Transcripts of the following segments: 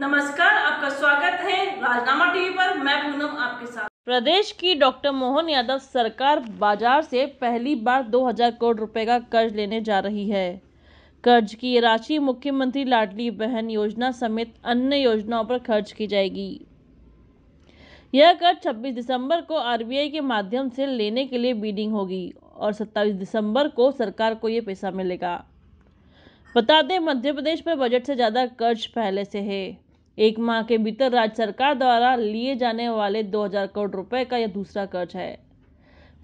नमस्कार आपका स्वागत है राजनामा टीवी पर मैं पूनम आपके साथ प्रदेश की डॉक्टर मोहन यादव सरकार बाजार से पहली बार 2000 करोड़ रुपए का कर्ज लेने जा रही है कर्ज की ये राशि मुख्यमंत्री लाडली बहन योजना समेत अन्य योजनाओं पर खर्च की जाएगी यह कर्ज 26 दिसंबर को आरबीआई के माध्यम से लेने के लिए बीडिंग होगी और 27 दिसंबर को सरकार को ये पैसा मिलेगा बता दें मध्य प्रदेश में बजट से ज़्यादा कर्ज पहले से है एक माह के भीतर राज्य सरकार द्वारा लिए जाने वाले 2000 करोड़ रुपए का यह दूसरा कर्ज है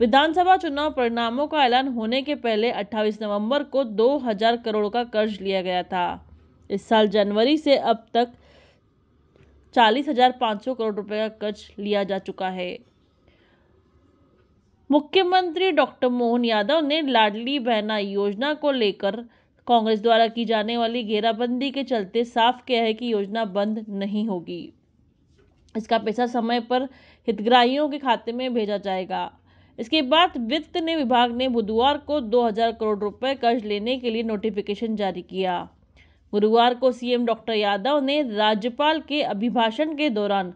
विधानसभा चुनाव परिणामों का ऐलान होने के पहले 28 नवंबर को 2000 करोड़ का कर्ज लिया गया था इस साल जनवरी से अब तक चालीस हजार सौ करोड़ रुपए का कर्ज लिया जा चुका है मुख्यमंत्री डॉक्टर मोहन यादव ने लाडली बहना योजना को लेकर कांग्रेस द्वारा की जाने वाली घेराबंदी के चलते साफ किया है कि योजना बंद नहीं होगी इसका पैसा समय पर हितग्राहियों के खाते में भेजा जाएगा इसके बाद वित्त ने विभाग ने बुधवार को 2000 करोड़ रुपए कर्ज लेने के लिए नोटिफिकेशन जारी किया गुरुवार को सीएम डॉक्टर यादव ने राज्यपाल के अभिभाषण के दौरान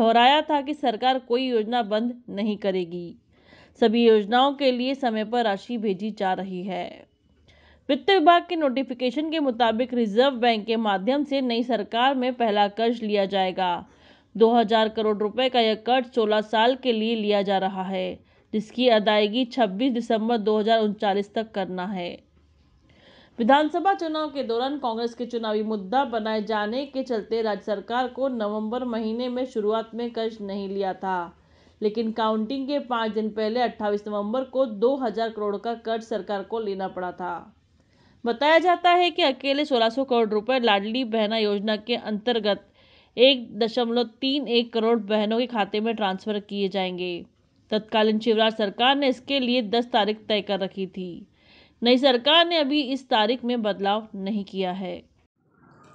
दोहराया था कि सरकार कोई योजना बंद नहीं करेगी सभी योजनाओं के लिए समय पर राशि भेजी जा रही है वित्त विभाग के नोटिफिकेशन के मुताबिक रिजर्व बैंक के माध्यम से नई सरकार में पहला कर्ज लिया जाएगा 2000 करोड़ रुपए का यह कर्ज 16 साल के लिए लिया जा रहा है जिसकी अदायगी 26 दिसंबर दो तक करना है विधानसभा चुनाव के दौरान कांग्रेस के चुनावी मुद्दा बनाए जाने के चलते राज्य सरकार को नवंबर महीने में शुरुआत में कर्ज नहीं लिया था लेकिन काउंटिंग के पाँच दिन पहले 28 नवंबर को 2000 करोड़ का कर्ज सरकार को लेना पड़ा था बताया जाता है कि अकेले 1600 करोड़ रुपए लाडली बहना योजना के अंतर्गत एक दशमलव तीन एक करोड़ बहनों के खाते में ट्रांसफ़र किए जाएंगे तत्कालीन शिवराज सरकार ने इसके लिए दस तारीख तय कर रखी थी नई सरकार ने अभी इस तारीख में बदलाव नहीं किया है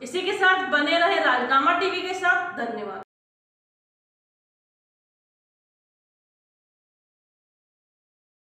इसी के साथ बने रहे राजनामा टीवी के साथ धन्यवाद